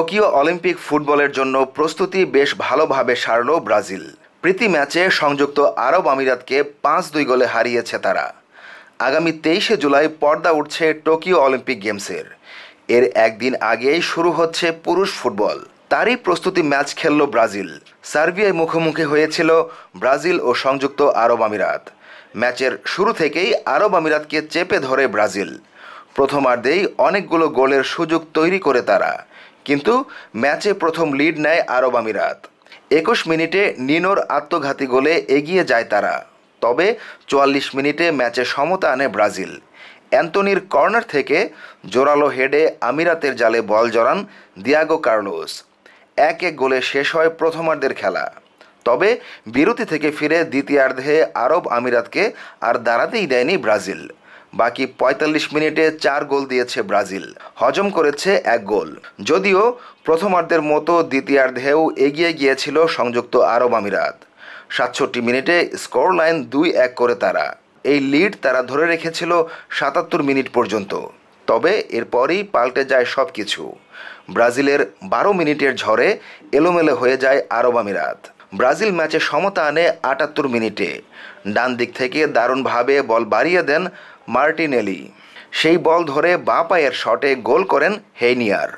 Tokyo Olympic ফুটবলের জন্য প্রস্তুতি বেশ ভালোভাবে সারল ব্রাজিল প্রীতি ম্যাচে সংযুক্ত আরব আমিরাতকে পাঁচ দুই গোলে হারিয়েছে তারা আগামী তেইশে জুলাই পর্দা উঠছে টোকিও অলিম্পিক গেমসের এর একদিন আগেই শুরু হচ্ছে পুরুষ ফুটবল তারই প্রস্তুতি ম্যাচ খেলল ব্রাজিল সার্বিয়ায় মুখোমুখি হয়েছিল ব্রাজিল ও সংযুক্ত আরব আমিরাত ম্যাচের শুরু থেকেই আরব আমিরাতকে চেপে ধরে ব্রাজিল প্রথমার্ধেই অনেকগুলো গোলের সুযোগ তৈরি করে তারা কিন্তু ম্যাচে প্রথম লিড নেয় আরব আমিরাত একুশ মিনিটে নিনোর আত্মঘাতী গোলে এগিয়ে যায় তারা তবে চুয়াল্লিশ মিনিটে ম্যাচে সমতা আনে ব্রাজিল অ্যান্টনির কর্নার থেকে জোরালো হেডে আমিরাতের জালে বল জড়ান দিয়াগো কার্লোস এক এক গোলে শেষ হয় প্রথমার্ধের খেলা তবে বিরতি থেকে ফিরে দ্বিতীয়ার্ধে আরব আমিরাতকে আর দাঁড়াতেই দেয়নি ব্রাজিল বাকি ৪৫ মিনিটে চার গোল দিয়েছে ব্রাজিল হজম করেছে এক গোল যদিও প্রথমার্ধের মতো দ্বিতীয়ার্ধেও এগিয়ে গিয়েছিল সংযুক্ত আরব আমিরাত সাতষট্টি মিনিটে স্কোর লাইন দুই এক করে তারা এই লিড তারা ধরে রেখেছিল সাতাত্তর মিনিট পর্যন্ত তবে এরপরই পাল্টে যায় সব কিছু ব্রাজিলের বারো মিনিটের ঝড়ে এলোমেলো হয়ে যায় আরব আমিরাত ব্রাজিল ম্যাচে সমতা আনে আটাত্তর মিনিটে ডান দিক থেকে দারুণভাবে বল বাড়িয়ে দেন মার্টিনেলি সেই বল ধরে বাঁ পায়ের শটে গোল করেন হেইনিয়ার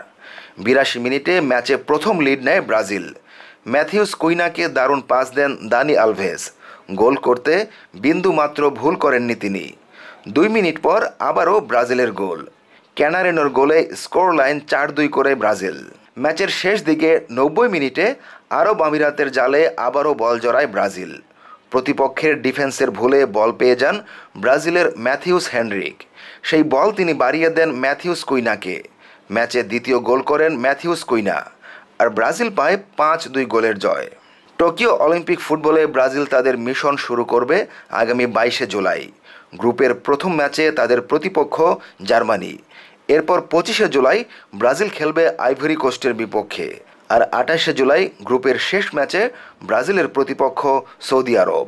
বিরাশি মিনিটে ম্যাচে প্রথম লিড নেয় ব্রাজিল ম্যাথিউস কুইনাকে দারুণ পাস দেন দানি আলভেজ গোল করতে বিন্দু মাত্র ভুল করেননি তিনি দুই মিনিট পর আবারও ব্রাজিলের গোল ক্যানারেনোর গোলে স্কোর লাইন চার দুই করে ব্রাজিল ম্যাচের শেষ দিকে নব্বই মিনিটে আরব আমিরাতের জালে আবারও বল জড়ায় ব্রাজিল প্রতিপক্ষের ডিফেন্সের ভুলে বল পেয়ে যান ব্রাজিলের ম্যাথিউস হ্যান্ড্রিক সেই বল তিনি বাড়িয়ে দেন ম্যাথিউস কুইনাকে ম্যাচে দ্বিতীয় গোল করেন ম্যাথিউস কুইনা আর ব্রাজিল পায় পাঁচ দুই গোলের জয় টোকিও অলিম্পিক ফুটবলে ব্রাজিল তাদের মিশন শুরু করবে আগামী বাইশে জুলাই গ্রুপের প্রথম ম্যাচে তাদের প্রতিপক্ষ জার্মানি এরপর পঁচিশে জুলাই ব্রাজিল খেলবে আইভরি কোস্টের বিপক্ষে আর আঠাশে জুলাই গ্রুপের শেষ ম্যাচে ব্রাজিলের প্রতিপক্ষ সৌদি আরব